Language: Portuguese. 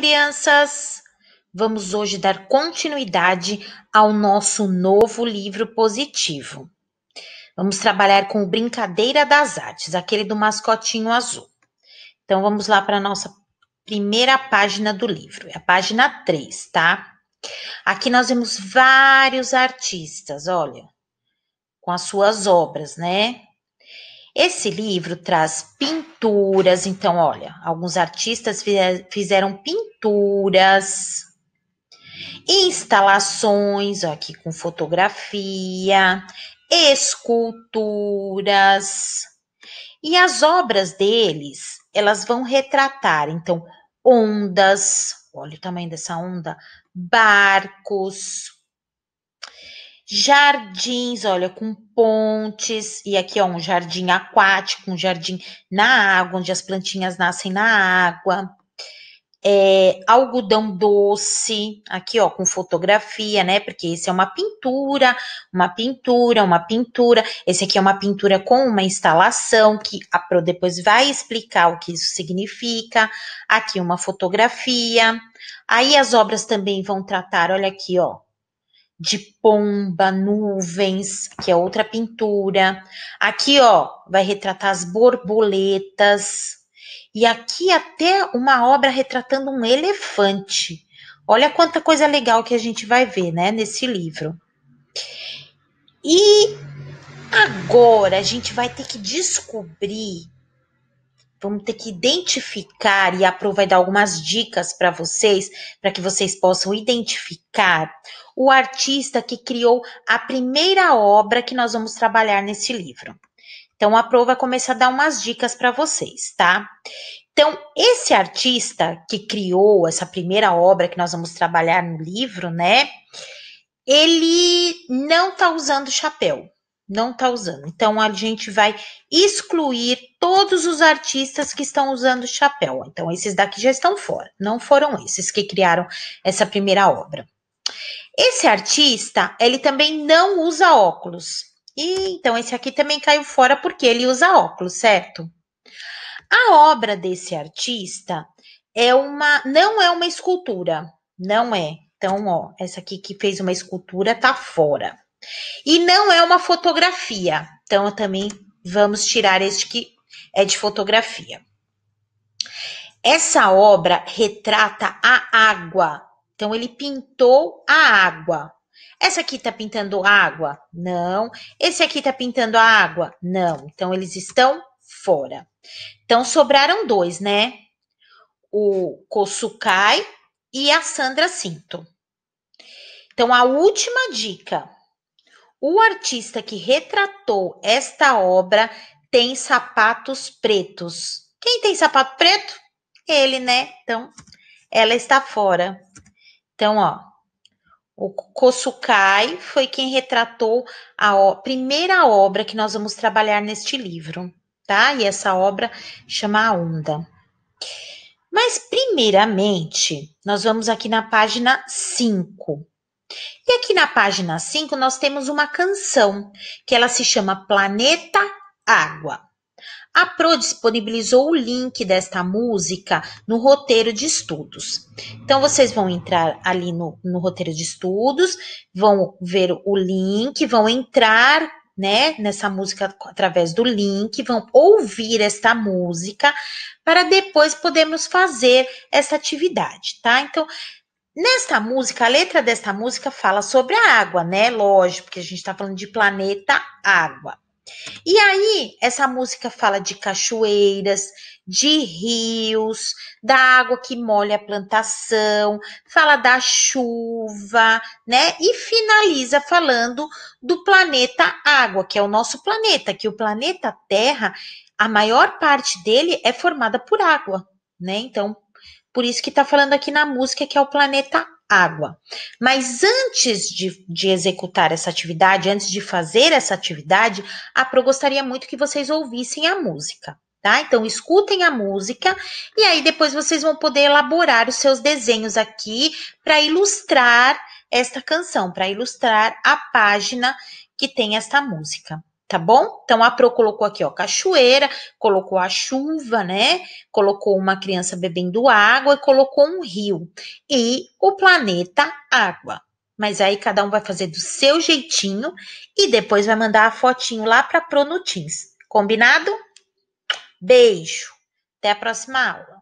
crianças! Vamos hoje dar continuidade ao nosso novo livro positivo. Vamos trabalhar com o Brincadeira das Artes, aquele do mascotinho azul. Então vamos lá para a nossa primeira página do livro, é a página 3, tá? Aqui nós vemos vários artistas, olha, com as suas obras, né? Esse livro traz pinturas, então, olha, alguns artistas fizeram pinturas, instalações, ó, aqui com fotografia, esculturas. E as obras deles, elas vão retratar, então, ondas, olha o tamanho dessa onda, barcos, jardins, olha, com pontes, e aqui ó, um jardim aquático, um jardim na água, onde as plantinhas nascem na água. É, algodão doce, aqui ó, com fotografia, né? Porque esse é uma pintura, uma pintura, uma pintura. Esse aqui é uma pintura com uma instalação que a Pro depois vai explicar o que isso significa. Aqui uma fotografia. Aí as obras também vão tratar, olha aqui ó, de pomba, nuvens, que é outra pintura. Aqui, ó, vai retratar as borboletas. E aqui até uma obra retratando um elefante. Olha quanta coisa legal que a gente vai ver, né, nesse livro. E agora a gente vai ter que descobrir vamos ter que identificar e a Pro vai dar algumas dicas para vocês, para que vocês possam identificar o artista que criou a primeira obra que nós vamos trabalhar nesse livro. Então a Pro vai começar a dar umas dicas para vocês, tá? Então, esse artista que criou essa primeira obra que nós vamos trabalhar no livro, né? Ele não tá usando chapéu não está usando. Então, a gente vai excluir todos os artistas que estão usando chapéu. Então, esses daqui já estão fora, não foram esses que criaram essa primeira obra. Esse artista, ele também não usa óculos. E, então, esse aqui também caiu fora porque ele usa óculos, certo? A obra desse artista é uma, não é uma escultura, não é. Então, ó, essa aqui que fez uma escultura tá fora. E não é uma fotografia, então também vamos tirar este que é de fotografia. Essa obra retrata a água. Então ele pintou a água. Essa aqui está pintando a água? Não. Esse aqui está pintando a água? Não. Então eles estão fora. Então sobraram dois, né? O Kosukai e a Sandra Cinto. Então a última dica o artista que retratou esta obra tem sapatos pretos. Quem tem sapato preto? Ele, né? Então, ela está fora. Então, ó, o Kosukai foi quem retratou a primeira obra que nós vamos trabalhar neste livro, tá? E essa obra chama A Onda. Mas, primeiramente, nós vamos aqui na página 5. E aqui na página 5 nós temos uma canção que ela se chama Planeta Água. A Pro disponibilizou o link desta música no roteiro de estudos. Então, vocês vão entrar ali no, no roteiro de estudos, vão ver o link, vão entrar né, nessa música através do link, vão ouvir esta música para depois podermos fazer essa atividade, tá? Então, Nesta música, a letra desta música fala sobre a água, né? Lógico, porque a gente está falando de planeta água. E aí, essa música fala de cachoeiras, de rios, da água que molha a plantação, fala da chuva, né? E finaliza falando do planeta água, que é o nosso planeta, que o planeta Terra, a maior parte dele é formada por água, né? Então, por isso que está falando aqui na música que é o planeta água. Mas antes de, de, executar essa atividade, antes de fazer essa atividade, a Pro gostaria muito que vocês ouvissem a música. Tá? Então, escutem a música e aí depois vocês vão poder elaborar os seus desenhos aqui para ilustrar esta canção, para ilustrar a página que tem esta música tá bom? Então a Pro colocou aqui, ó, cachoeira, colocou a chuva, né? Colocou uma criança bebendo água e colocou um rio. E o planeta água. Mas aí cada um vai fazer do seu jeitinho e depois vai mandar a fotinho lá para Pro Nutins. Combinado? Beijo. Até a próxima aula.